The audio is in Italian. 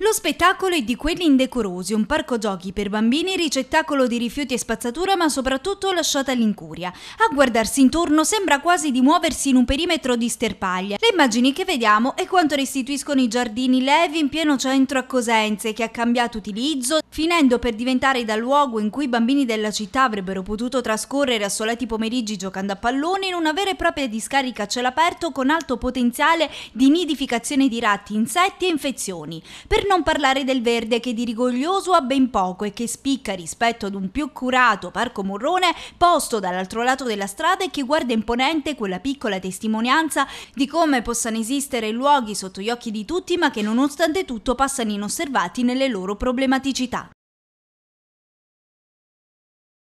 Lo spettacolo è di quelli indecorosi, un parco giochi per bambini, ricettacolo di rifiuti e spazzatura, ma soprattutto lasciata all'incuria. A guardarsi intorno sembra quasi di muoversi in un perimetro di sterpaglia. Le immagini che vediamo è quanto restituiscono i giardini Levi in pieno centro a Cosenze, che ha cambiato utilizzo, finendo per diventare dal luogo in cui i bambini della città avrebbero potuto trascorrere assolati pomeriggi giocando a pallone in una vera e propria discarica a cielo aperto con alto potenziale di nidificazione di ratti, insetti e infezioni. Per non parlare del verde che di rigoglioso ha ben poco e che spicca rispetto ad un più curato parco Morrone posto dall'altro lato della strada e che guarda imponente quella piccola testimonianza di come possano esistere luoghi sotto gli occhi di tutti ma che nonostante tutto passano inosservati nelle loro problematicità.